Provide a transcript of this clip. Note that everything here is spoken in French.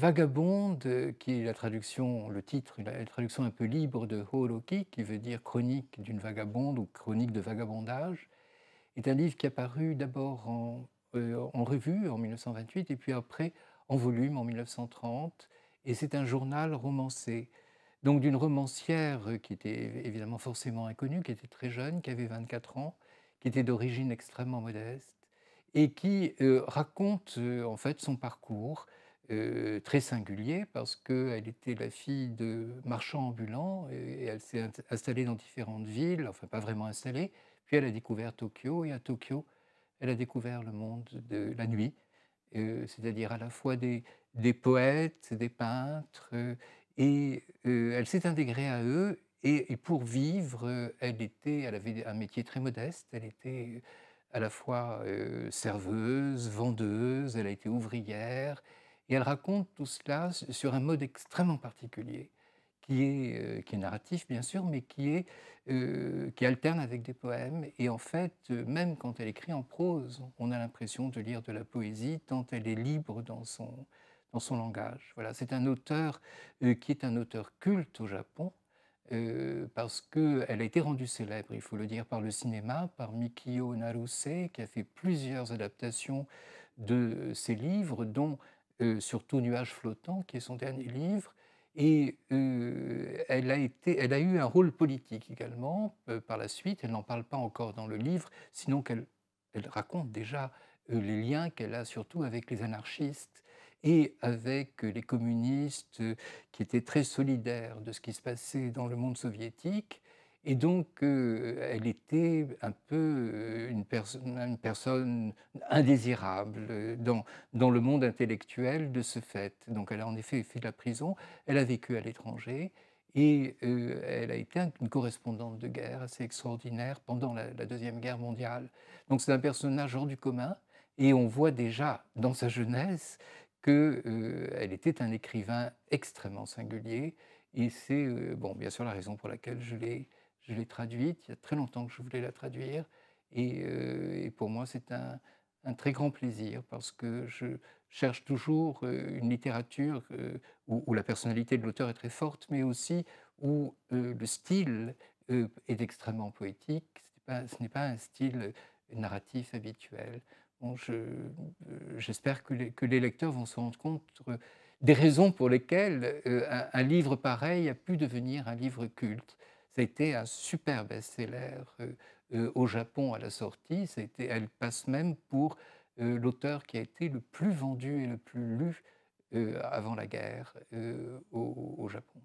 Vagabonde, qui est la traduction, le titre, la traduction un peu libre de Holoki, qui veut dire chronique d'une vagabonde ou chronique de vagabondage, est un livre qui est apparu d'abord en, euh, revue en 1928 et puis après en volume en 1930. Et c'est un journal romancé. Donc d'une romancière qui était évidemment forcément inconnue, qui était très jeune, qui avait 24 ans, qui était d'origine extrêmement modeste et qui euh, raconte euh, en fait son parcours euh, très singulier parce qu'elle était la fille de marchands ambulants et, elle s'est installée dans différentes villes, enfin pas vraiment installée. Puis elle a découvert Tokyo et à Tokyo, elle a découvert le monde de la nuit, euh, c'est-à-dire à la fois des, des poètes, des peintres, euh, et elle s'est intégrée à eux. Et, pour vivre, elle, était, elle avait un métier très modeste, elle était à la fois serveuse, vendeuse, elle a été ouvrière, et elle raconte tout cela sur un mode extrêmement particulier, qui est, euh, qui est narratif bien sûr, mais qui, est, euh, qui alterne avec des poèmes. Et en fait, euh, même quand elle écrit en prose, on a l'impression de lire de la poésie, tant elle est libre dans son, dans son langage. Voilà, c'est un auteur qui est un auteur culte au Japon. parce qu'elle a été rendue célèbre, il faut le dire, par le cinéma, par Mikio Naruse, qui a fait plusieurs adaptations de ses livres, dont euh, surtout Nuages flottants, qui est son dernier livre. Et euh, elle, a eu un rôle politique également euh, par la suite. Elle n'en parle pas encore dans le livre, sinon qu'elle elle raconte déjà les liens qu'elle a surtout avec les anarchistes et avec les communistes qui étaient très solidaires de ce qui se passait dans le monde soviétique. Et donc, euh, elle était un peu euh, une, une personne indésirable euh, dans, le monde intellectuel de ce fait. Donc, elle a en effet fait de la prison, elle a vécu à l'étranger, et elle a été une correspondante de guerre assez extraordinaire pendant la, Deuxième Guerre mondiale. Donc, c'est un personnage hors du commun, et on voit déjà dans sa jeunesse qu'elle elle était un écrivain extrêmement singulier, et c'est, bon, bien sûr, la raison pour laquelle je l'ai je l'ai traduite, il y a très longtemps que je voulais la traduire. Et, euh, pour moi, c'est un, très grand plaisir parce que je cherche toujours euh, une littérature euh, où, la personnalité de l'auteur est très forte, mais aussi où le style est extrêmement poétique. ce n'est pas un style narratif habituel. J'espère que, les, lecteurs vont se rendre compte des raisons pour lesquelles un livre pareil a pu devenir un livre culte. C'était un super best-seller euh, euh, au Japon à la sortie. C'était, elle passe même pour euh, l'auteur qui a été le plus vendu et le plus lu avant la guerre au Japon.